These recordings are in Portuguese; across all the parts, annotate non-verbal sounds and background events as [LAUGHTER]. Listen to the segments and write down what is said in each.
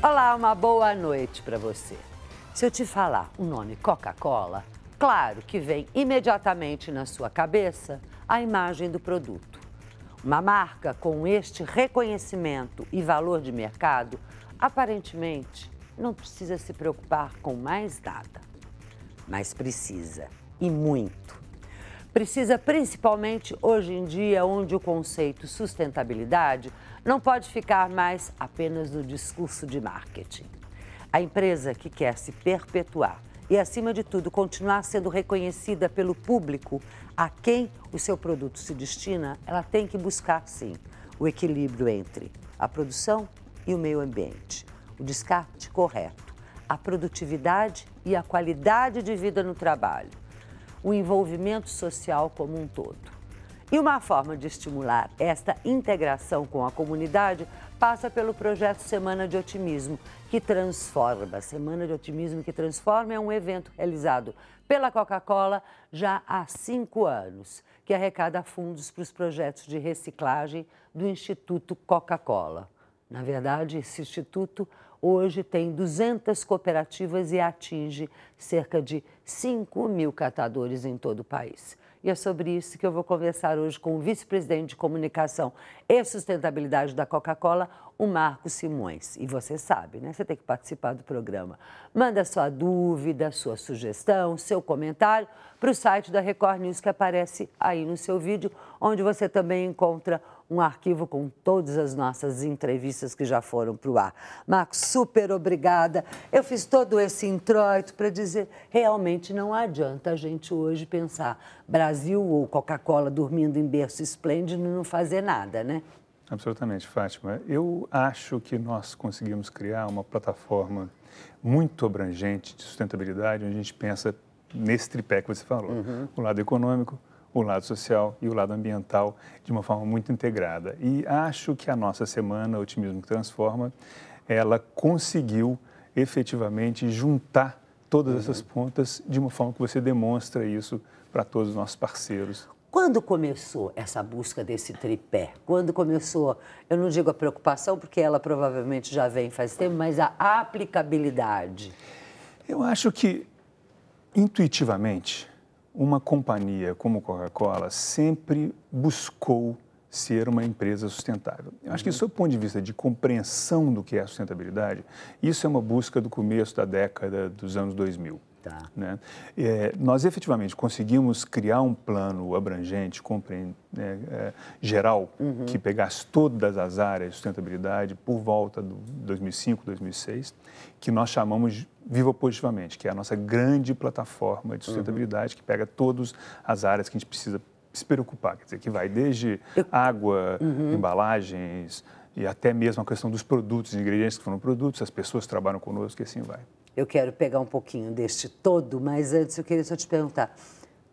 Olá, uma boa noite para você. Se eu te falar o nome Coca-Cola, claro que vem imediatamente na sua cabeça a imagem do produto. Uma marca com este reconhecimento e valor de mercado, aparentemente, não precisa se preocupar com mais nada. Mas precisa, e muito precisa principalmente hoje em dia, onde o conceito sustentabilidade não pode ficar mais apenas no discurso de marketing. A empresa que quer se perpetuar e, acima de tudo, continuar sendo reconhecida pelo público a quem o seu produto se destina, ela tem que buscar, sim, o equilíbrio entre a produção e o meio ambiente, o descarte correto, a produtividade e a qualidade de vida no trabalho o envolvimento social como um todo. E uma forma de estimular esta integração com a comunidade passa pelo projeto Semana de Otimismo, que transforma. Semana de Otimismo que transforma é um evento realizado pela Coca-Cola já há cinco anos, que arrecada fundos para os projetos de reciclagem do Instituto Coca-Cola. Na verdade, esse instituto hoje tem 200 cooperativas e atinge cerca de 5 mil catadores em todo o país. E é sobre isso que eu vou conversar hoje com o vice-presidente de comunicação e sustentabilidade da Coca-Cola, o Marco Simões. E você sabe, né? Você tem que participar do programa. Manda sua dúvida, sua sugestão, seu comentário para o site da Record News que aparece aí no seu vídeo, onde você também encontra um arquivo com todas as nossas entrevistas que já foram para o ar. Marcos, super obrigada. Eu fiz todo esse introito para dizer, realmente não adianta a gente hoje pensar Brasil ou Coca-Cola dormindo em berço esplêndido e não fazer nada, né? Absolutamente, Fátima. Eu acho que nós conseguimos criar uma plataforma muito abrangente de sustentabilidade, onde a gente pensa nesse tripé que você falou: uhum. o lado econômico, o lado social e o lado ambiental de uma forma muito integrada. E acho que a nossa semana Otimismo que Transforma, ela conseguiu efetivamente juntar todas uhum. essas pontas de uma forma que você demonstra isso para todos os nossos parceiros. Quando começou essa busca desse tripé? Quando começou, eu não digo a preocupação, porque ela provavelmente já vem faz tempo, mas a aplicabilidade? Eu acho que, intuitivamente, uma companhia como Coca-Cola sempre buscou ser uma empresa sustentável. Eu acho que, uhum. sob o ponto de vista de compreensão do que é a sustentabilidade, isso é uma busca do começo da década dos anos 2000. Tá. Né? É, nós efetivamente conseguimos criar um plano abrangente, né, é, geral, uhum. que pegasse todas as áreas de sustentabilidade por volta de 2005, 2006, que nós chamamos Viva Positivamente, que é a nossa grande plataforma de uhum. sustentabilidade uhum. que pega todas as áreas que a gente precisa se preocupar, quer dizer, que vai desde água, uhum. embalagens e até mesmo a questão dos produtos, ingredientes que foram produtos, as pessoas que trabalham conosco e assim vai. Eu quero pegar um pouquinho deste todo, mas antes eu queria só te perguntar: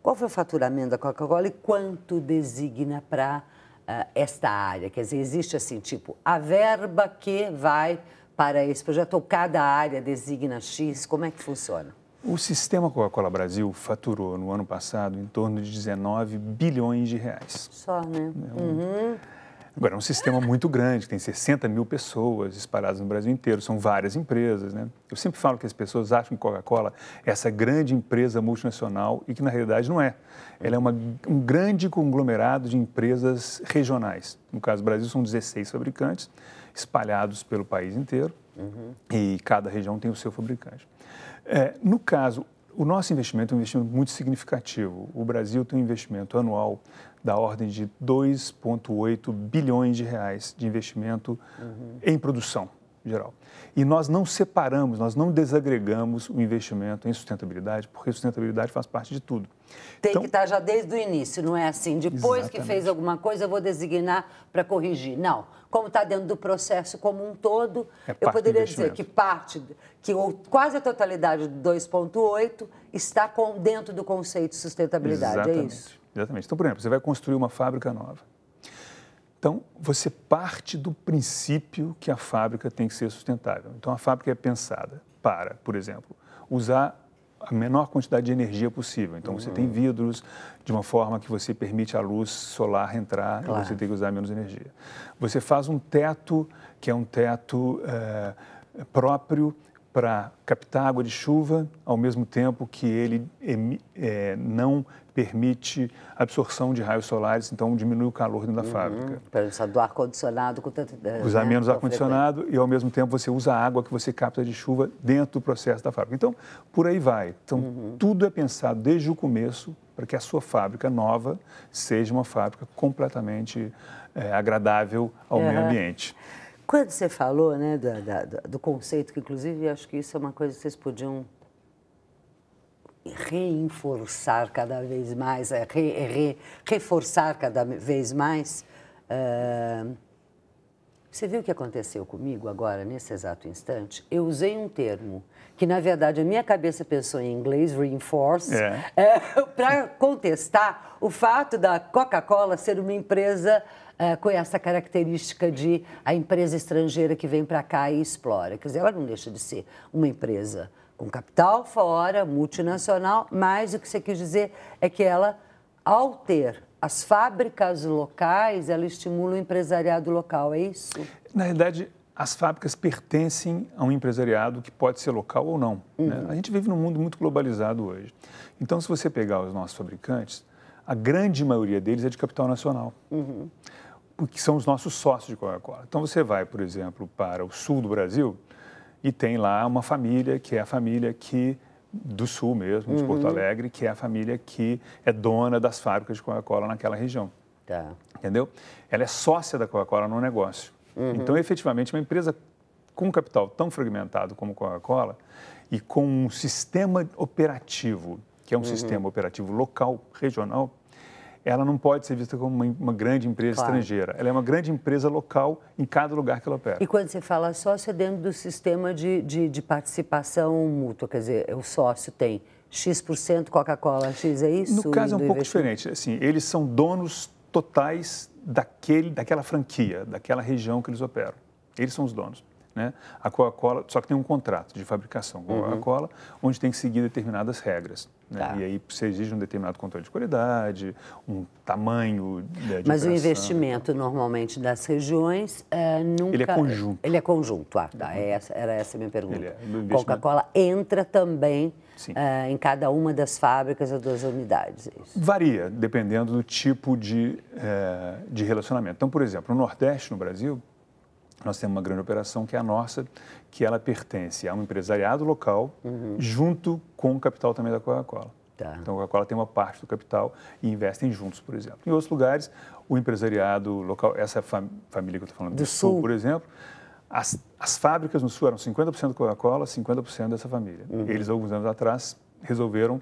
qual foi o faturamento da Coca-Cola e quanto designa para uh, ah, esta área? Quer dizer, existe assim, tipo, a verba que vai para esse projeto? Ou cada área designa X? Como é que funciona? O sistema Coca-Cola Brasil faturou no ano passado em torno de 19 bilhões de reais. Só, né? É um... uhum. Agora, é um sistema muito grande, tem 60 mil pessoas espalhadas no Brasil inteiro, são várias empresas, né? Eu sempre falo que as pessoas acham que Coca-Cola é essa grande empresa multinacional e que, na realidade, não é. Ela é uma, um grande conglomerado de empresas regionais. No caso do Brasil, são 16 fabricantes espalhados pelo país inteiro uhum. e cada região tem o seu fabricante. É, no caso o nosso investimento é um investimento muito significativo. O Brasil tem um investimento anual da ordem de 2,8 bilhões de reais de investimento uhum. em produção geral. E nós não separamos, nós não desagregamos o investimento em sustentabilidade, porque sustentabilidade faz parte de tudo. Tem então, que estar tá já desde o início, não é assim, depois exatamente. que fez alguma coisa eu vou designar para corrigir. Não, como está dentro do processo como um todo, é eu poderia dizer que parte, que quase a totalidade do 2.8 está com, dentro do conceito de sustentabilidade, exatamente. é isso? Exatamente. Então, por exemplo, você vai construir uma fábrica nova então, você parte do princípio que a fábrica tem que ser sustentável. Então, a fábrica é pensada para, por exemplo, usar a menor quantidade de energia possível. Então, uhum. você tem hum. vidros de uma forma que você permite a luz solar entrar claro. e você tem que usar menos energia. Você faz um teto, que é um teto é, próprio para captar água de chuva, ao mesmo tempo que ele é, não permite absorção de raios solares, então diminui o calor dentro da uhum. fábrica. Para usar do ar-condicionado com tanto. Eh, usar né, menos ar-condicionado e, ao mesmo tempo, você usa a água que você capta de chuva dentro do processo da fábrica. Então, por aí vai. Então, uhum. tudo é pensado desde o começo para que a sua fábrica nova seja uma fábrica completamente é, agradável ao uhum. meio ambiente. Quando você falou né, do, do conceito, que inclusive acho que isso é uma coisa que vocês podiam reenforçar cada vez mais, eh, re, re, reforçar cada vez mais. Uh, você viu o que aconteceu comigo agora, nesse exato instante? Eu usei um termo que, na verdade, a minha cabeça pensou em inglês, reinforce, é, [LAUGHS] eh, para contestar o fato da Coca-Cola ser uma empresa é, com essa característica de a empresa estrangeira que vem para cá e explora. Quer dizer, ela não deixa de ser uma empresa com capital fora, multinacional, mas o que você quis dizer é que ela, ao ter as fábricas locais, ela estimula o empresariado local, é isso? Na realidade, as fábricas pertencem a um empresariado que pode ser local ou não. Né? Uhum. Né? A gente vive num mundo muito globalizado hoje. Então, se você pegar os nossos fabricantes, a grande maioria deles é de capital nacional. Uhum porque são os nossos sócios de Coca-Cola. Então você vai, por exemplo, para o sul do Brasil, e tem lá uma família que é a família que do sul mesmo, de uhum. Porto Alegre, que é a família que é dona das fábricas de Coca-Cola naquela região. Tá. Entendeu? Ela é sócia da Coca-Cola no negócio. Uhum. Então, efetivamente, uma empresa com um capital tão fragmentado como Coca-Cola e com um sistema operativo, que é um uhum. sistema operativo local, regional, ela não pode ser vista como uma, uma grande empresa claro. estrangeira. Ela é uma grande empresa local em cada lugar que ela opera. E quando você fala sócio, é dentro do sistema de, de, de participação mútua, quer dizer, o sócio tem X% Coca-Cola, X, é isso? No caso é um pouco diferente. Assim, eles são donos totais daquele, daquela franquia, daquela região que eles operam. Eles são os donos. Né? A Coca-Cola, só que tem um contrato de fabricação com a uhum. Coca-Cola, uhum. onde tem que seguir determinadas regras. Né? Tá. E aí você exige um determinado controle de qualidade, um tamanho. Mas operação. o investimento normalmente das regiões é, nunca. Ele é conjunto. Ele é conjunto, ah, tá. Uhum. É essa, era essa a minha pergunta. É, investimento... Coca-Cola entra também. Eh, em cada uma das fábricas ou das unidades. É isso. Varia, dependendo do tipo de, eh, de relacionamento. Então, por exemplo, no Nordeste, no Brasil, nós temos uma grande operação que é a nossa, que ela pertence a um empresariado local uhum. junto com o capital também da Coca-Cola. Tá. Então, a Coca-Cola tem uma parte do capital e investem juntos, por exemplo. Em outros lugares, o empresariado local, essa fam família que eu estou falando, do, do sul, sul, por exemplo, as, as, fábricas no Sul eram 50% Coca-Cola, 50% dessa família. Uhum. Eles, alguns anos atrás, resolveram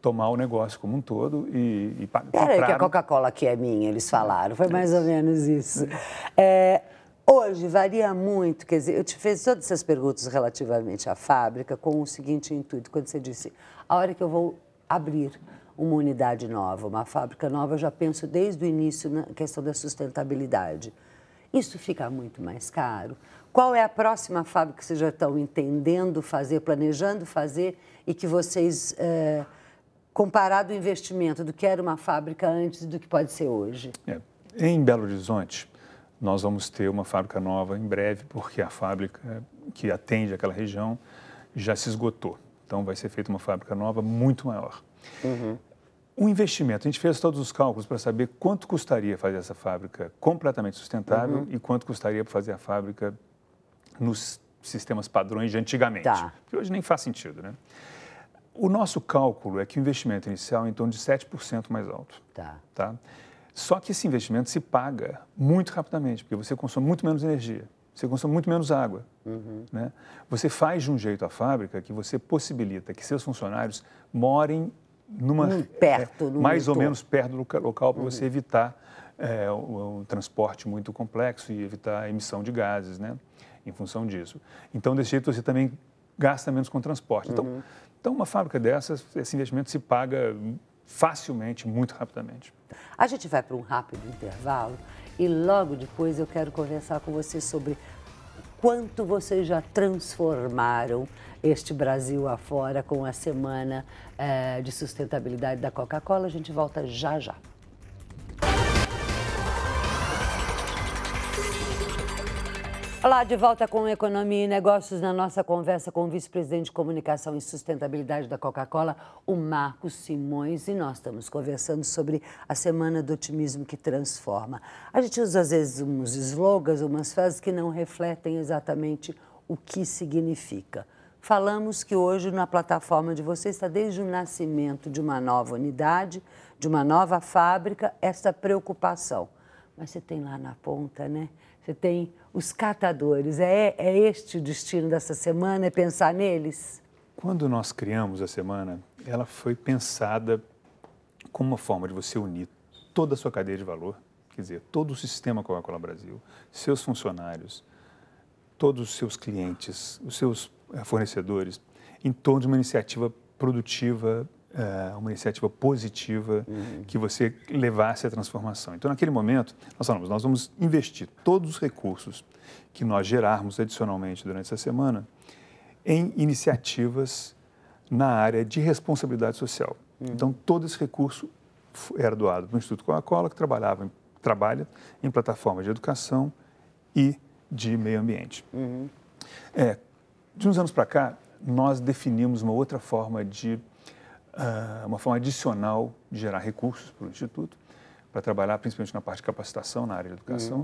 tomar o negócio como um todo e, e Peraí, que a Coca-Cola aqui é minha, eles falaram. Foi é. mais ou menos isso. Uhum. É, Hoje varia muito, quer dizer, eu te fiz todas essas perguntas relativamente à fábrica com o seguinte intuito, quando você disse, a hora que eu vou abrir uma unidade nova, uma fábrica nova, eu já penso desde o início na questão da sustentabilidade. Isso fica muito mais caro. Qual é a próxima fábrica que vocês já estão entendendo fazer, planejando fazer e que vocês, é, comparado o investimento do que era uma fábrica antes e do que pode ser hoje? É, em Belo Horizonte, nós vamos ter uma fábrica nova em breve, porque a fábrica que atende aquela região já se esgotou. Então, vai ser feita uma fábrica nova muito maior. Uhum. O investimento, a gente fez todos os cálculos para saber quanto custaria fazer essa fábrica completamente sustentável uhum. e quanto custaria fazer a fábrica nos sistemas padrões de antigamente. Tá. Que hoje nem faz sentido, né? O nosso cálculo é que o investimento inicial é em torno de 7% mais alto. Tá. tá? Só que esse investimento se paga muito rapidamente, porque você consome muito menos energia, você consome muito menos água. Uhum. Né? Você faz de um jeito a fábrica que você possibilita que seus funcionários morem numa perto, é, mais ou menos perto do local para uhum. você evitar é, um, um transporte muito complexo e evitar a emissão de gases, né? Em função disso. Então, desse jeito, você também gasta menos com transporte. Então, uhum. então uma fábrica dessas, esse investimento se paga facilmente, muito rapidamente. A gente vai para um rápido intervalo e logo depois eu quero conversar com você sobre quanto vocês já transformaram este Brasil afora com a Semana eh, de Sustentabilidade da Coca-Cola. A gente volta já já. Olá, de volta com Economia e Negócios na nossa conversa com o vice-presidente de Comunicação e Sustentabilidade da Coca-Cola, o Marcos Simões, e nós estamos conversando sobre a Semana do Otimismo que Transforma. A gente usa às vezes uns slogans, umas frases que não refletem exatamente o que significa. Falamos que hoje na plataforma de vocês está desde o nascimento de uma nova unidade, de uma nova fábrica, essa preocupação. Mas você tem lá na ponta, né? Você tem os catadores. É, é este o destino dessa semana? É pensar neles? Quando nós criamos a semana, ela foi pensada como uma forma de você unir toda a sua cadeia de valor, quer dizer, todo o sistema Coca-Cola Brasil, seus funcionários, todos os seus clientes, os seus eh, fornecedores, em torno de uma iniciativa produtiva uh, uma iniciativa positiva uhum. que você levasse à transformação. Então, naquele momento, nós falamos, nós vamos investir todos os recursos que nós gerarmos adicionalmente durante essa semana em iniciativas na área de responsabilidade social. Uhum. Então, todo esse recurso era doado para o Instituto Coca-Cola, que trabalhava, trabalha em plataformas de educação e de meio ambiente. Uhum. É, de uns anos para cá, nós definimos uma outra forma de ah, uma forma adicional de gerar recursos para o Instituto, para trabalhar principalmente na parte de capacitação, na área de educação.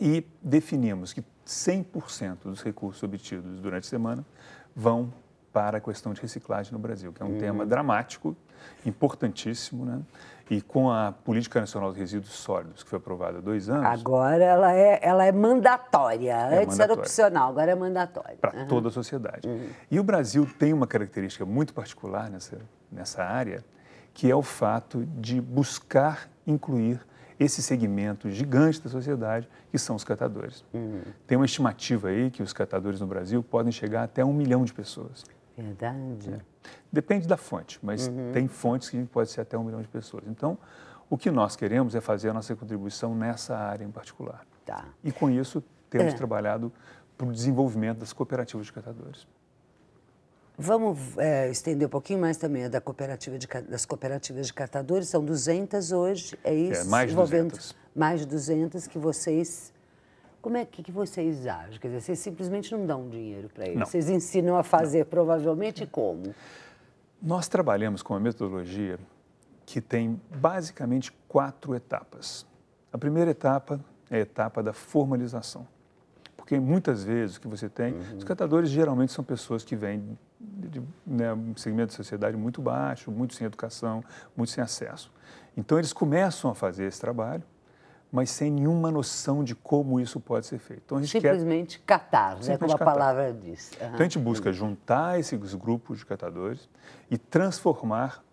Uhum. E definimos que 100% dos recursos obtidos durante a semana vão para a questão de reciclagem no Brasil, que é um uhum. tema dramático, importantíssimo, né? E com a Política Nacional de Resíduos Sólidos, que foi aprovada há dois anos. Agora ela é, ela é mandatória. É Antes mandatória. era opcional, agora é mandatória. Para uhum. toda a sociedade. Uhum. E o Brasil tem uma característica muito particular nessa, nessa área, que é o fato de buscar incluir esse segmento gigante da sociedade, que são os catadores. Uhum. Tem uma estimativa aí que os catadores no Brasil podem chegar até um milhão de pessoas. Verdade. É. Depende da fonte, mas uhum. tem fontes que pode ser até um milhão de pessoas. Então, o que nós queremos é fazer a nossa contribuição nessa área em particular. Tá. E com isso, temos é. trabalhado para o desenvolvimento das cooperativas de catadores. Vamos é, estender um pouquinho mais também da cooperativa de, das cooperativas de catadores. São 200 hoje, é, é isso? É, mais de 200. Mais de 200 que vocês como é que, que vocês agem? Quer dizer, vocês simplesmente não dão dinheiro para eles. Não. Vocês ensinam a fazer, não. provavelmente, como? Nós trabalhamos com uma metodologia que tem basicamente quatro etapas. A primeira etapa é a etapa da formalização. Porque muitas vezes o que você tem, uhum. os catadores geralmente são pessoas que vêm de, de né, um segmento de sociedade muito baixo, muito sem educação, muito sem acesso. Então eles começam a fazer esse trabalho mas sem nenhuma noção de como isso pode ser feito. Então, a gente Simplesmente quer... catar, né, Simplesmente né? como catar. a palavra diz. Uhum. Então, a gente busca juntar esses grupos de catadores e transformar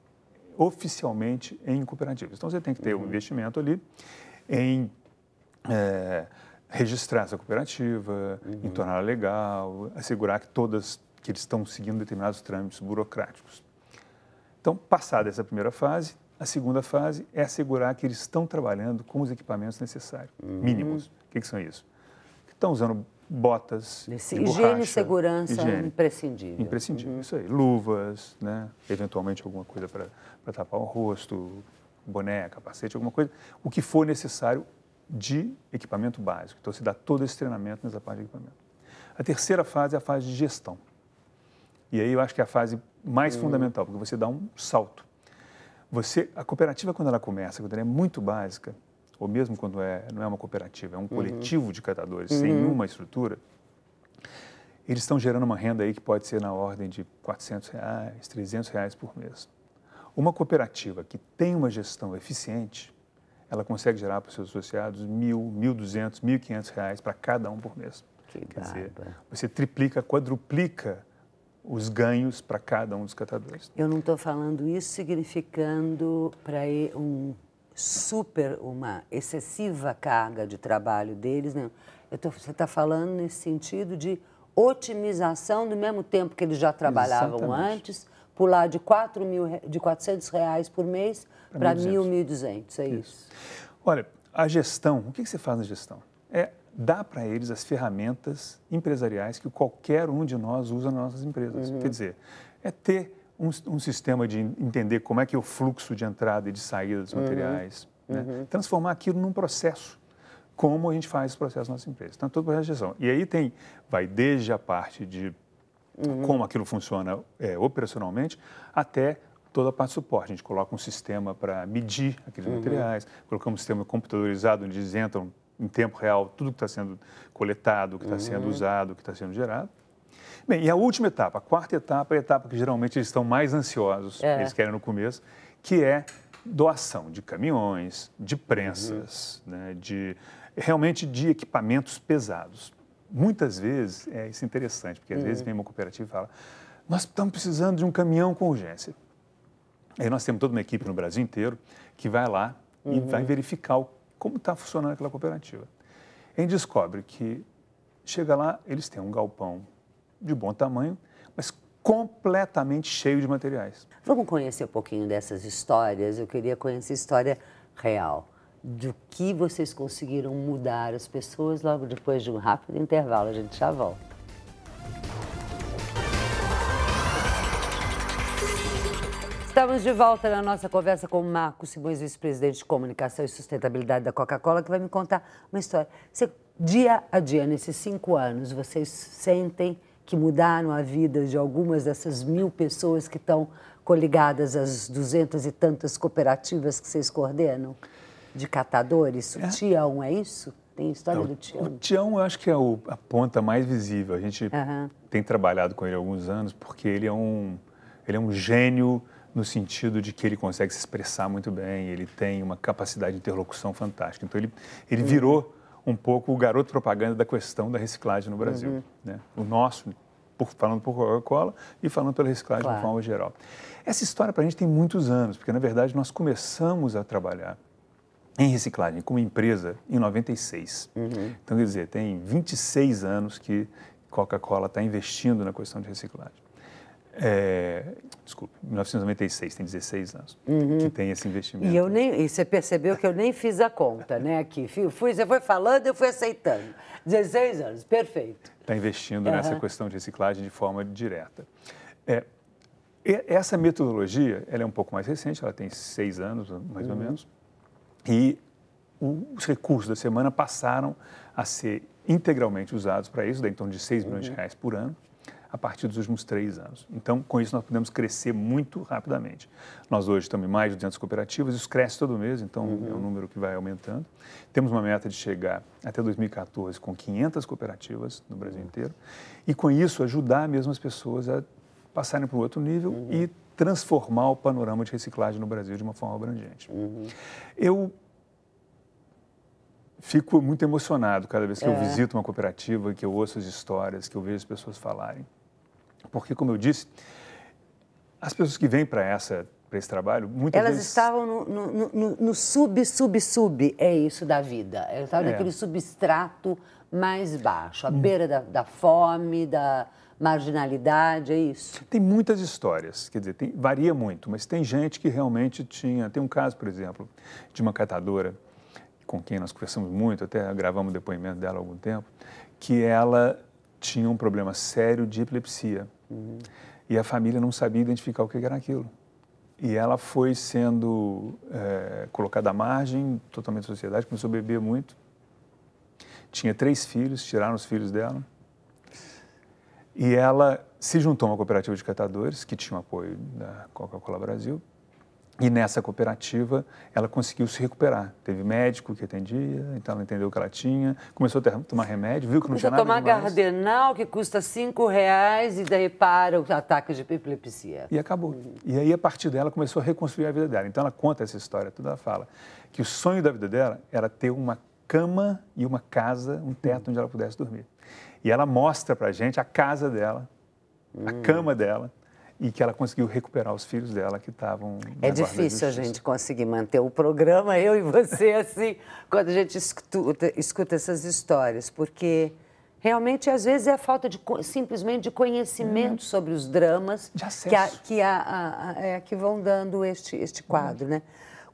oficialmente em cooperativas. Então, você tem que ter uhum. um investimento ali em... É, registrar essa cooperativa, uhum. em torná-la legal, assegurar que todas que eles estão seguindo determinados trâmites burocráticos. Então, passada essa primeira fase, a segunda fase é assegurar que eles estão trabalhando com os equipamentos necessários, hum. mínimos. O que, que são isso? Que estão usando botas, de borracha, higiene e segurança higiene. imprescindível. Imprescindível, uhum. isso aí. Luvas, né? eventualmente alguma coisa para tapar o rosto, boné, capacete, alguma coisa. O que for necessário de equipamento básico. Então, se dá todo esse treinamento nessa parte de equipamento. A terceira fase é a fase de gestão. E aí eu acho que é a fase mais uhum. fundamental, porque você dá um salto. Você, a cooperativa quando ela começa, quando ela é muito básica, ou mesmo quando é, não é uma cooperativa, é um uhum. coletivo uhum. de catadores uhum. sem nenhuma estrutura, eles estão gerando uma renda aí que pode ser na ordem de 400 reais, 300 reais por mês. Uma cooperativa que tem uma gestão eficiente, ela consegue gerar para os seus associados mil, mil duzentos, mil quinhentos reais para cada um por mês. Que Quer barba. dizer, você triplica, quadruplica os ganhos para cada um dos catadores. Eu não estou falando isso significando para um super, uma excessiva carga de trabalho deles, não. Tô, você está falando nesse sentido de otimização do mesmo tempo que eles já trabalhavam Exatamente. antes, pular de, R$ mil, de 400 reais por mês para 1.200, é isso. isso. Olha, a gestão, o que, que você faz na gestão? É dá para eles as ferramentas empresariais que qualquer um de nós usa nas nossas empresas. Uhum. Quer dizer, é ter um, um, sistema de entender como é que é o fluxo de entrada e de saída dos uhum. materiais, né? uhum. transformar aquilo num processo, como a gente faz esse processo na nossa empresa. Então, todo o processo de gestão. E aí tem, vai desde a parte de uhum. como aquilo funciona é, operacionalmente, até toda a parte de suporte. A gente coloca um sistema para medir aqueles uhum. materiais, colocamos um sistema computadorizado onde eles entram em tempo real tudo que está sendo coletado, que está uhum. sendo usado, que está sendo gerado. Bem, e a última etapa, a quarta etapa, é a etapa que geralmente eles estão mais ansiosos, é. eles querem no começo, que é doação de caminhões, de prensas, uhum. né, de realmente de equipamentos pesados. Muitas vezes, é isso é interessante, porque às uhum. vezes vem uma cooperativa e fala, nós estamos precisando de um caminhão com urgência. Aí nós temos toda uma equipe no Brasil inteiro que vai lá uhum. e vai uhum. verificar o como está funcionando aquela cooperativa. A gente descobre que chega lá, eles têm um galpão de bom tamanho, mas completamente cheio de materiais. Vamos conhecer um pouquinho dessas histórias. Eu queria conhecer a história real do que vocês conseguiram mudar as pessoas logo depois de um rápido intervalo. A gente já volta. Estamos de volta na nossa conversa com o Marco Simões, vice-presidente de comunicação e sustentabilidade da Coca-Cola, que vai me contar uma história. Você, dia a dia, nesses cinco anos, vocês sentem que mudaram a vida de algumas dessas mil pessoas que estão coligadas às duzentas e tantas cooperativas que vocês coordenam? De catadores? O é. Tião, é isso? Tem história do Tião? O Tião, eu acho que é o, a ponta mais visível. A gente uhum. tem trabalhado com ele há alguns anos, porque ele é um, ele é um gênio no sentido de que ele consegue se expressar muito bem, ele tem uma capacidade de interlocução fantástica. Então, ele, ele uhum. virou um pouco o garoto propaganda da questão da reciclagem no Brasil. Uhum. Né? O nosso, por, falando por Coca-Cola e falando pela reciclagem claro. de forma geral. Essa história para a gente tem muitos anos, porque, na verdade, nós começamos a trabalhar em reciclagem como empresa em 96. Uhum. Então, quer dizer, tem 26 anos que Coca-Cola está investindo na questão de reciclagem. É, desculpe, 1996, tem 16 anos, uhum. que tem esse investimento. E, eu nem, e você percebeu que eu nem fiz a conta, né, aqui. Fui, você foi falando, eu fui aceitando. 16 anos, perfeito. Está investindo uhum. nessa questão de reciclagem de forma direta. É, essa metodologia, ela é um pouco mais recente, ela tem seis anos, mais uhum. ou menos, e os recursos da semana passaram a ser integralmente usados para isso, dá em torno de 6 milhões de uhum. reais por ano a partir dos últimos três anos. Então, com isso, nós podemos crescer muito rapidamente. Nós hoje estamos em mais de 200 cooperativas, isso cresce todo mês, então uhum. é um número que vai aumentando. Temos uma meta de chegar até 2014 com 500 cooperativas no Brasil uhum. inteiro e, com isso, ajudar mesmo as pessoas a passarem para um outro nível uhum. e transformar o panorama de reciclagem no Brasil de uma forma abrangente. Uhum. Eu fico muito emocionado cada vez que é. eu visito uma cooperativa, que eu ouço as histórias, que eu vejo as pessoas falarem. Porque, como eu disse, as pessoas que vêm para essa para esse trabalho, muitas Elas vezes... estavam no, no, no, no, sub, sub, sub, é isso da vida. Elas estavam é. naquele substrato mais baixo, à hum. beira da, da, fome, da marginalidade, é isso? Tem muitas histórias, quer dizer, tem, varia muito, mas tem gente que realmente tinha... Tem um caso, por exemplo, de uma catadora com quem nós conversamos muito, até gravamos o depoimento dela há algum tempo, que ela tinha um problema sério de epilepsia. Uhum. E a família não sabia identificar o que era aquilo. E ela foi sendo é, colocada à margem, totalmente da sociedade, começou a beber muito. Tinha três filhos, tiraram os filhos dela. E ela se juntou a uma cooperativa de catadores, que tinha o apoio da Coca-Cola Brasil, e nessa cooperativa, ela conseguiu se recuperar. Teve médico que atendia, então ela entendeu o que ela tinha, começou a ter, tomar remédio, viu que não começou tinha nada tomar demais. Gardenal, que custa cinco reais e daí para o ataque de epilepsia. E acabou. Uhum. E aí, a partir dela, começou a reconstruir a vida dela. Então, ela conta essa história, toda ela fala que o sonho da vida dela era ter uma cama e uma casa, um teto uhum. onde ela pudesse dormir. E ela mostra para gente a casa dela, uhum. a hum. cama dela, e que ela conseguiu recuperar os filhos dela que estavam. É difícil a gente conseguir manter o programa, eu e você, assim, quando a gente escuta, escuta essas histórias, porque realmente às vezes é a falta de, simplesmente de conhecimento é. sobre os dramas que, a, que, a, a, é, que, vão dando este, este uhum. quadro, hum. né?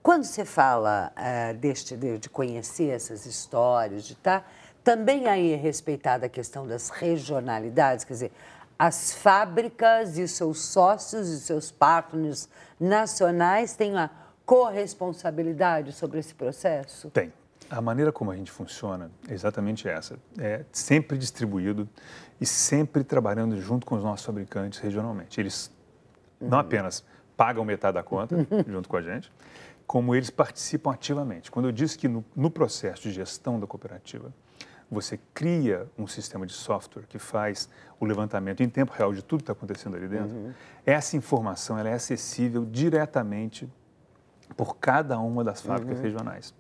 Quando você fala eh, deste, de, de, conhecer essas histórias, de tá, também aí é respeitada a questão das regionalidades, quer dizer, as fábricas e seus sócios e seus partners nacionais têm a corresponsabilidade sobre esse processo? Tem. A maneira como a gente funciona é exatamente essa. É sempre distribuído e sempre trabalhando junto com os nossos fabricantes regionalmente. Eles não uhum. apenas pagam metade da conta [LAUGHS] junto com a gente, como eles participam ativamente. Quando eu disse que no, no processo de gestão da cooperativa, você cria um sistema de software que faz o levantamento em tempo real de tudo que está acontecendo ali dentro, uhum. essa informação ela é acessível diretamente por cada uma das fábricas uhum. regionais.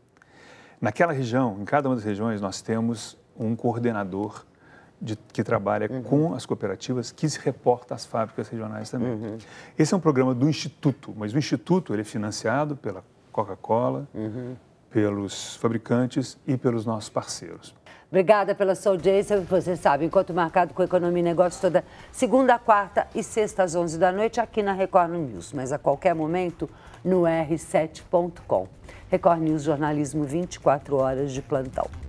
Naquela região, em cada uma das regiões, nós temos um coordenador de, que trabalha uhum. com as cooperativas, que se reporta às fábricas regionais também. Uhum. Esse é um programa do Instituto, mas o Instituto ele é financiado pela Coca-Cola, uhum. pelos fabricantes e pelos nossos parceiros. Obrigada pela sua audiência. Você sabe, enquanto marcado com Economia e Negócios toda segunda, quarta e sexta às 11 da noite aqui na Record News, mas a qualquer momento no r7.com. Record News Jornalismo 24 horas de plantão.